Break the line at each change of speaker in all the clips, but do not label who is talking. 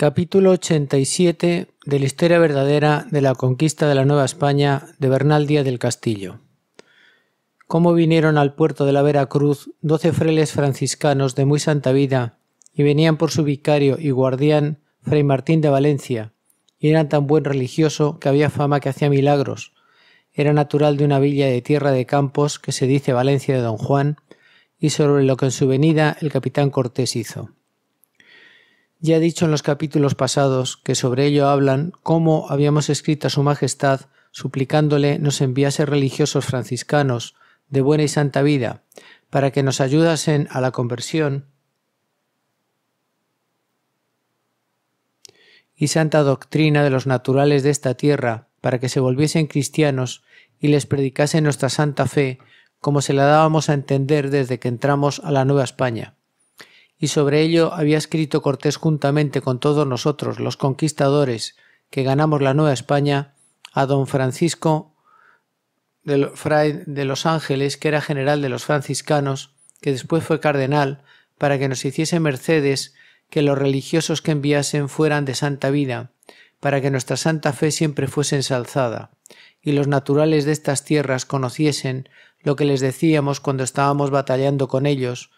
Capítulo 87 de la historia verdadera de la conquista de la Nueva España de Bernal Díaz del Castillo. Cómo vinieron al puerto de la Veracruz doce frailes franciscanos de muy santa vida y venían por su vicario y guardián Fray Martín de Valencia, y eran tan buen religioso que había fama que hacía milagros. Era natural de una villa de tierra de campos que se dice Valencia de Don Juan, y sobre lo que en su venida el capitán Cortés hizo. Ya he dicho en los capítulos pasados que sobre ello hablan cómo habíamos escrito a Su Majestad suplicándole nos enviase religiosos franciscanos de buena y santa vida para que nos ayudasen a la conversión y santa doctrina de los naturales de esta tierra para que se volviesen cristianos y les predicase nuestra santa fe como se la dábamos a entender desde que entramos a la Nueva España y sobre ello había escrito Cortés juntamente con todos nosotros, los conquistadores que ganamos la Nueva España, a don Francisco de, los Ángeles, que era general de los franciscanos, que después fue cardenal, para que nos hiciese mercedes que los religiosos que enviasen fueran de santa vida, para que nuestra santa fe siempre fuese ensalzada, y los naturales de estas tierras conociesen lo que les decíamos cuando estábamos batallando con ellos,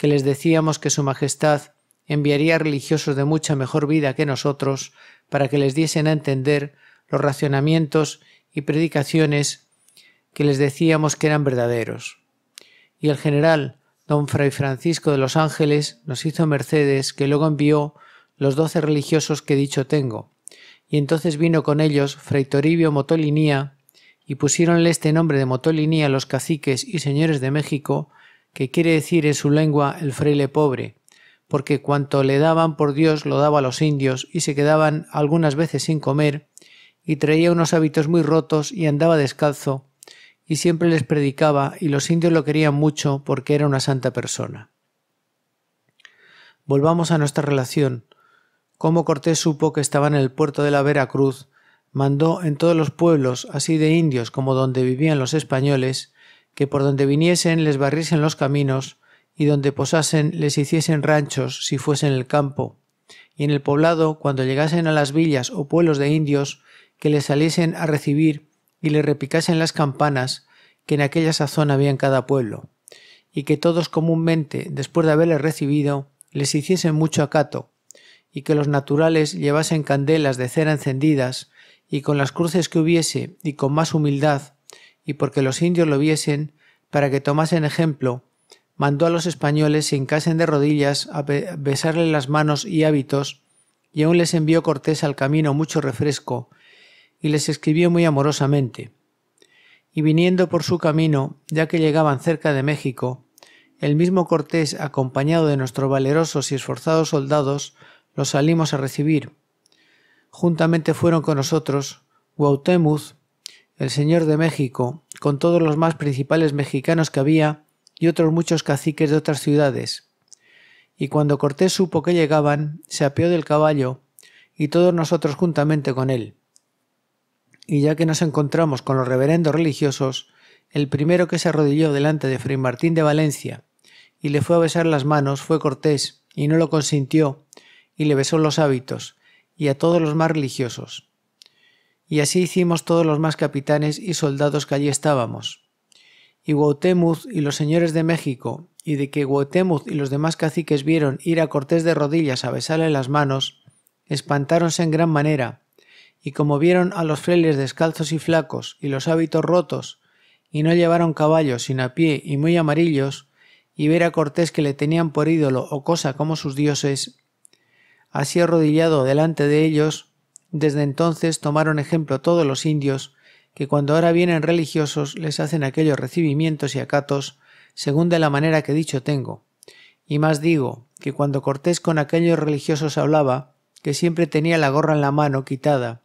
que les decíamos que Su Majestad enviaría religiosos de mucha mejor vida que nosotros para que les diesen a entender los racionamientos y predicaciones que les decíamos que eran verdaderos. Y el general, don Fray Francisco de los Ángeles, nos hizo mercedes que luego envió los doce religiosos que dicho tengo. Y entonces vino con ellos Fray Toribio Motolinía, y pusiéronle este nombre de Motolinía a los caciques y señores de México, que quiere decir en su lengua el fraile pobre, porque cuanto le daban por Dios lo daba a los indios y se quedaban algunas veces sin comer, y traía unos hábitos muy rotos y andaba descalzo, y siempre les predicaba y los indios lo querían mucho porque era una santa persona. Volvamos a nuestra relación. Como Cortés supo que estaba en el puerto de la Veracruz, mandó en todos los pueblos, así de indios como donde vivían los españoles, que por donde viniesen les barriesen los caminos, y donde posasen les hiciesen ranchos si fuesen el campo, y en el poblado, cuando llegasen a las villas o pueblos de indios, que les saliesen a recibir y les repicasen las campanas que en aquella sazón había en cada pueblo, y que todos comúnmente, después de haberles recibido, les hiciesen mucho acato, y que los naturales llevasen candelas de cera encendidas, y con las cruces que hubiese, y con más humildad, y porque los indios lo viesen, para que tomasen ejemplo, mandó a los españoles se hincasen de rodillas a besarle las manos y hábitos, y aún les envió Cortés al camino mucho refresco, y les escribió muy amorosamente. Y viniendo por su camino, ya que llegaban cerca de México, el mismo Cortés, acompañado de nuestros valerosos y esforzados soldados, los salimos a recibir. Juntamente fueron con nosotros el señor de México, con todos los más principales mexicanos que había y otros muchos caciques de otras ciudades. Y cuando Cortés supo que llegaban, se apeó del caballo y todos nosotros juntamente con él. Y ya que nos encontramos con los reverendos religiosos, el primero que se arrodilló delante de Fray Martín de Valencia y le fue a besar las manos fue Cortés, y no lo consintió, y le besó los hábitos, y a todos los más religiosos. Y así hicimos todos los más capitanes y soldados que allí estábamos. Y Guatemuz y los señores de México, y de que Guatemuz y los demás caciques vieron ir a Cortés de rodillas a besarle las manos, espantáronse en gran manera, y como vieron a los frailes descalzos y flacos, y los hábitos rotos, y no llevaron caballos, sino a pie y muy amarillos, y ver a Cortés que le tenían por ídolo o cosa como sus dioses, así arrodillado delante de ellos, desde entonces tomaron ejemplo todos los indios, que cuando ahora vienen religiosos les hacen aquellos recibimientos y acatos, según de la manera que dicho tengo. Y más digo, que cuando Cortés con aquellos religiosos hablaba, que siempre tenía la gorra en la mano quitada,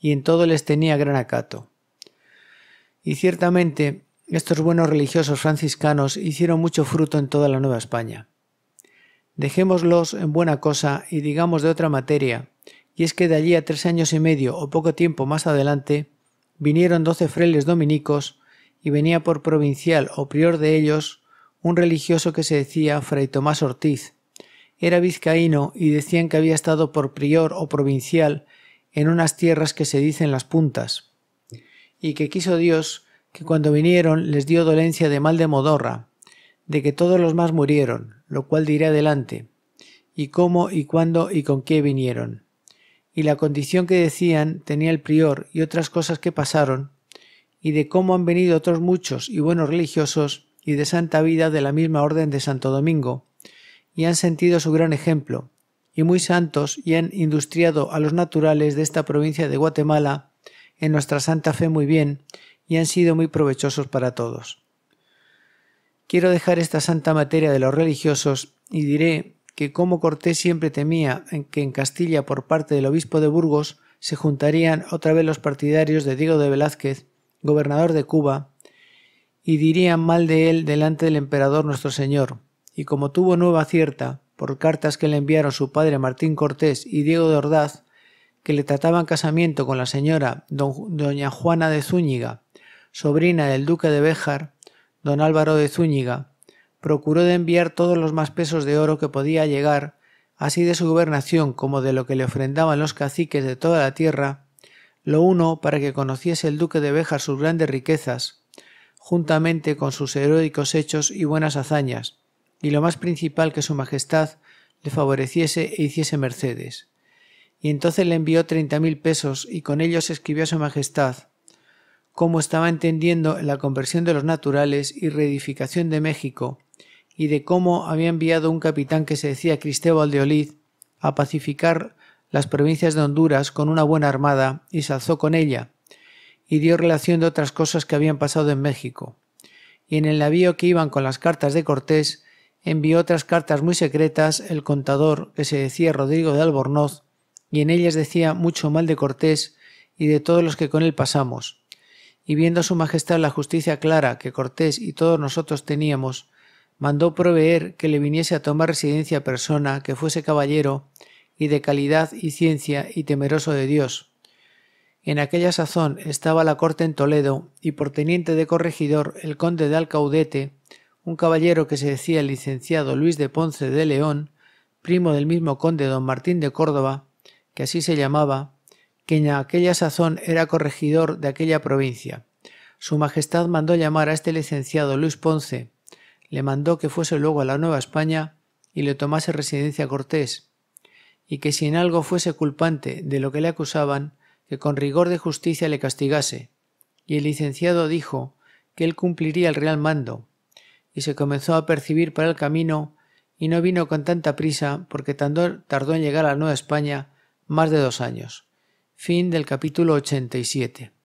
y en todo les tenía gran acato. Y ciertamente estos buenos religiosos franciscanos hicieron mucho fruto en toda la Nueva España. Dejémoslos en buena cosa y digamos de otra materia, y es que de allí a tres años y medio o poco tiempo más adelante, vinieron doce frailes dominicos y venía por provincial o prior de ellos un religioso que se decía Fray Tomás Ortiz. Era vizcaíno y decían que había estado por prior o provincial en unas tierras que se dicen las puntas, y que quiso Dios que cuando vinieron les dio dolencia de mal de modorra, de que todos los más murieron, lo cual diré adelante, y cómo y cuándo y con qué vinieron y la condición que decían tenía el prior y otras cosas que pasaron, y de cómo han venido otros muchos y buenos religiosos y de santa vida de la misma orden de Santo Domingo, y han sentido su gran ejemplo, y muy santos y han industriado a los naturales de esta provincia de Guatemala en nuestra santa fe muy bien, y han sido muy provechosos para todos. Quiero dejar esta santa materia de los religiosos y diré que como Cortés siempre temía que en Castilla por parte del obispo de Burgos se juntarían otra vez los partidarios de Diego de Velázquez, gobernador de Cuba, y dirían mal de él delante del emperador nuestro señor, y como tuvo nueva cierta, por cartas que le enviaron su padre Martín Cortés y Diego de Ordaz, que le trataban casamiento con la señora doña Juana de Zúñiga, sobrina del duque de Béjar, don Álvaro de Zúñiga, procuró de enviar todos los más pesos de oro que podía llegar, así de su gobernación como de lo que le ofrendaban los caciques de toda la tierra, lo uno para que conociese el duque de Béjar sus grandes riquezas, juntamente con sus heroicos hechos y buenas hazañas, y lo más principal que su majestad le favoreciese e hiciese mercedes. Y entonces le envió treinta mil pesos y con ellos escribió a su majestad cómo estaba entendiendo la conversión de los naturales y reedificación de México, y de cómo había enviado un capitán que se decía Cristóbal de Olid a pacificar las provincias de Honduras con una buena armada y se alzó con ella, y dio relación de otras cosas que habían pasado en México. Y en el navío que iban con las cartas de Cortés, envió otras cartas muy secretas el contador que se decía Rodrigo de Albornoz, y en ellas decía mucho mal de Cortés y de todos los que con él pasamos. Y viendo a su majestad la justicia clara que Cortés y todos nosotros teníamos, mandó proveer que le viniese a tomar residencia persona que fuese caballero y de calidad y ciencia y temeroso de Dios. En aquella sazón estaba la corte en Toledo y por teniente de corregidor el conde de Alcaudete, un caballero que se decía el licenciado Luis de Ponce de León, primo del mismo conde don Martín de Córdoba, que así se llamaba, que en aquella sazón era corregidor de aquella provincia. Su Majestad mandó llamar a este licenciado Luis Ponce, le mandó que fuese luego a la Nueva España y le tomase residencia a Cortés, y que si en algo fuese culpante de lo que le acusaban, que con rigor de justicia le castigase. Y el licenciado dijo que él cumpliría el real mando, y se comenzó a percibir para el camino, y no vino con tanta prisa, porque tardó en llegar a la Nueva España más de dos años. Fin del capítulo 87.